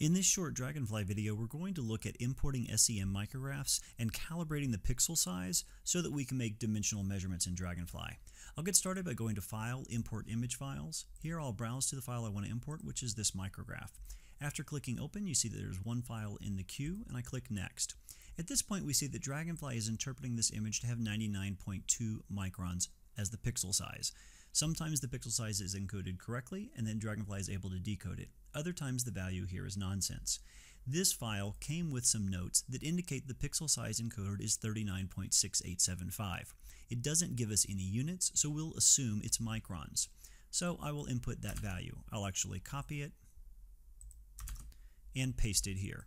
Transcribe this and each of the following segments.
In this short Dragonfly video, we're going to look at importing SEM micrographs and calibrating the pixel size so that we can make dimensional measurements in Dragonfly. I'll get started by going to File, Import Image Files. Here I'll browse to the file I want to import, which is this micrograph. After clicking Open, you see that there's one file in the queue, and I click Next. At this point, we see that Dragonfly is interpreting this image to have 99.2 microns as the pixel size. Sometimes the pixel size is encoded correctly, and then Dragonfly is able to decode it. Other times the value here is nonsense. This file came with some notes that indicate the pixel size encoded is 39.6875. It doesn't give us any units, so we'll assume it's microns. So I will input that value. I'll actually copy it and paste it here.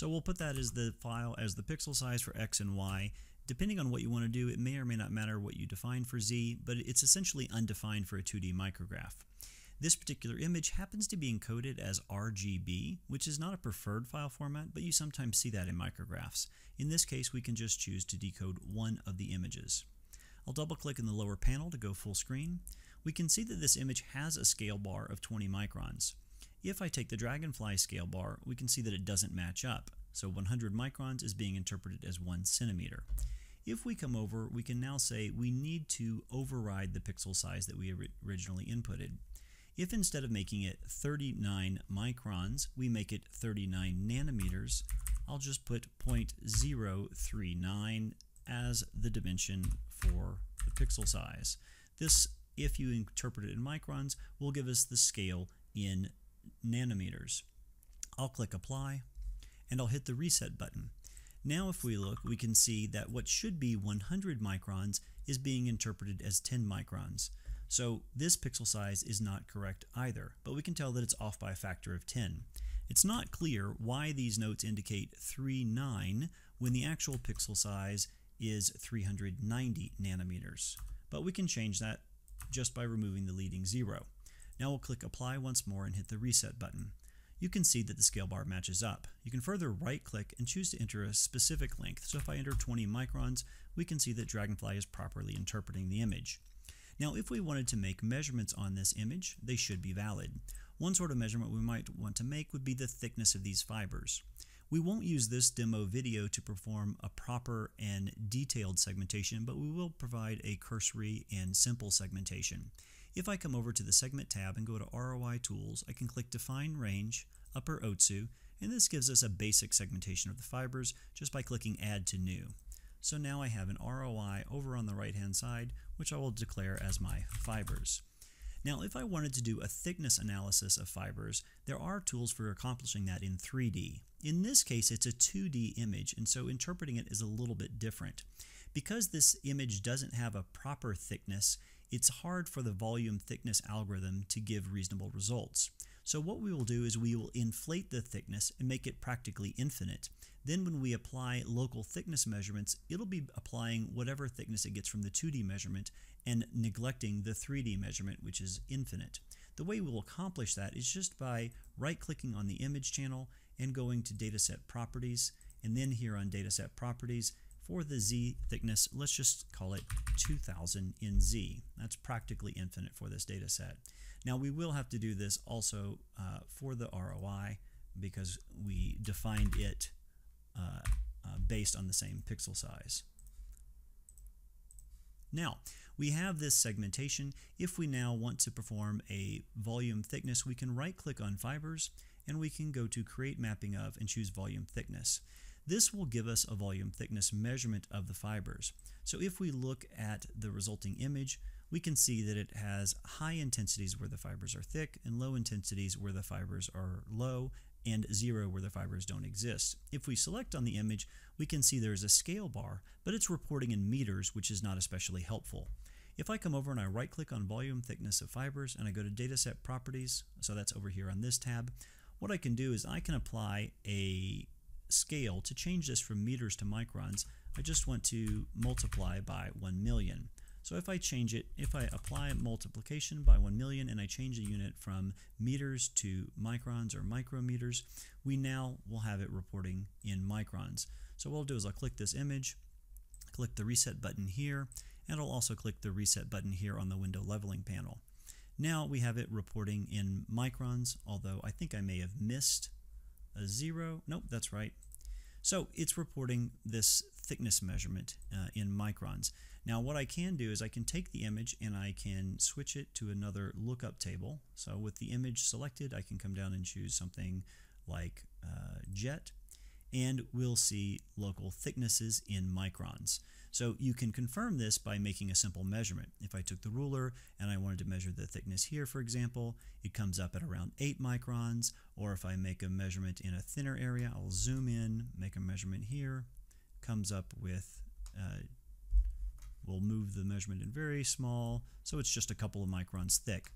So we'll put that as the file as the pixel size for x and y. Depending on what you want to do, it may or may not matter what you define for z, but it's essentially undefined for a 2D micrograph. This particular image happens to be encoded as RGB, which is not a preferred file format, but you sometimes see that in micrographs. In this case, we can just choose to decode one of the images. I'll double click in the lower panel to go full screen. We can see that this image has a scale bar of 20 microns. If I take the dragonfly scale bar, we can see that it doesn't match up, so 100 microns is being interpreted as 1 centimeter. If we come over, we can now say we need to override the pixel size that we originally inputted. If instead of making it 39 microns, we make it 39 nanometers, I'll just put 0.039 as the dimension for the pixel size. This, if you interpret it in microns, will give us the scale in nanometers. I'll click apply and I'll hit the reset button. Now if we look, we can see that what should be 100 microns is being interpreted as 10 microns. So this pixel size is not correct either, but we can tell that it's off by a factor of 10. It's not clear why these notes indicate 39 when the actual pixel size is 390 nanometers, but we can change that just by removing the leading zero. Now we'll click Apply once more and hit the Reset button. You can see that the scale bar matches up. You can further right-click and choose to enter a specific length, so if I enter 20 microns, we can see that Dragonfly is properly interpreting the image. Now, if we wanted to make measurements on this image, they should be valid. One sort of measurement we might want to make would be the thickness of these fibers. We won't use this demo video to perform a proper and detailed segmentation, but we will provide a cursory and simple segmentation. If I come over to the Segment tab and go to ROI Tools, I can click Define Range, Upper Otsu, and this gives us a basic segmentation of the fibers just by clicking Add to New. So now I have an ROI over on the right hand side, which I will declare as my fibers. Now, if I wanted to do a thickness analysis of fibers, there are tools for accomplishing that in 3D. In this case, it's a 2D image, and so interpreting it is a little bit different. Because this image doesn't have a proper thickness, it's hard for the volume thickness algorithm to give reasonable results. So what we will do is we will inflate the thickness and make it practically infinite. Then when we apply local thickness measurements, it'll be applying whatever thickness it gets from the 2D measurement and neglecting the 3D measurement, which is infinite. The way we'll accomplish that is just by right-clicking on the image channel and going to Dataset Properties, and then here on Dataset Properties, for the z thickness, let's just call it 2000 in z. That's practically infinite for this data set. Now we will have to do this also uh, for the ROI because we defined it uh, uh, based on the same pixel size. Now, we have this segmentation. If we now want to perform a volume thickness, we can right click on fibers and we can go to create mapping of and choose volume thickness. This will give us a volume thickness measurement of the fibers. So if we look at the resulting image, we can see that it has high intensities where the fibers are thick and low intensities where the fibers are low and zero where the fibers don't exist. If we select on the image, we can see there's a scale bar, but it's reporting in meters, which is not especially helpful. If I come over and I right click on volume thickness of fibers and I go to dataset properties, so that's over here on this tab, what I can do is I can apply a scale, to change this from meters to microns, I just want to multiply by 1 million. So if I change it, if I apply multiplication by 1 million and I change the unit from meters to microns or micrometers, we now will have it reporting in microns. So what I'll do is I'll click this image, click the reset button here, and I'll also click the reset button here on the window leveling panel. Now we have it reporting in microns, although I think I may have missed a zero. Nope, that's right. So it's reporting this thickness measurement uh, in microns. Now what I can do is I can take the image and I can switch it to another lookup table. So with the image selected, I can come down and choose something like uh, jet and we'll see local thicknesses in microns. So you can confirm this by making a simple measurement. If I took the ruler and I wanted to measure the thickness here, for example, it comes up at around 8 microns, or if I make a measurement in a thinner area, I'll zoom in, make a measurement here, comes up with, uh, we'll move the measurement in very small, so it's just a couple of microns thick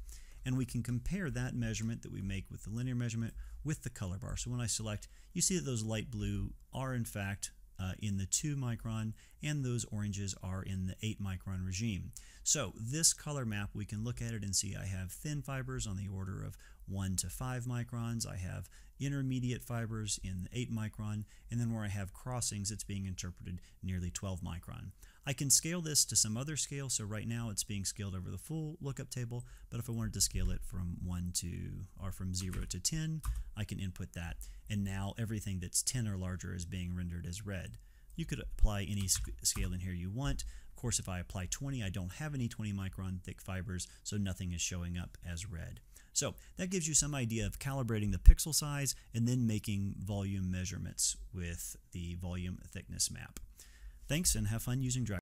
and we can compare that measurement that we make with the linear measurement with the color bar. So when I select, you see that those light blue are in fact uh, in the 2 micron and those oranges are in the 8 micron regime. So this color map, we can look at it and see I have thin fibers on the order of 1 to 5 microns, I have intermediate fibers in the 8 micron, and then where I have crossings, it's being interpreted nearly 12 micron. I can scale this to some other scale. So right now it's being scaled over the full lookup table. But if I wanted to scale it from 1 to, or from 0 to 10, I can input that. And now everything that's 10 or larger is being rendered as red. You could apply any scale in here you want. Of course, if I apply 20, I don't have any 20 micron thick fibers, so nothing is showing up as red. So that gives you some idea of calibrating the pixel size and then making volume measurements with the volume thickness map. Thanks and have fun using Dragon.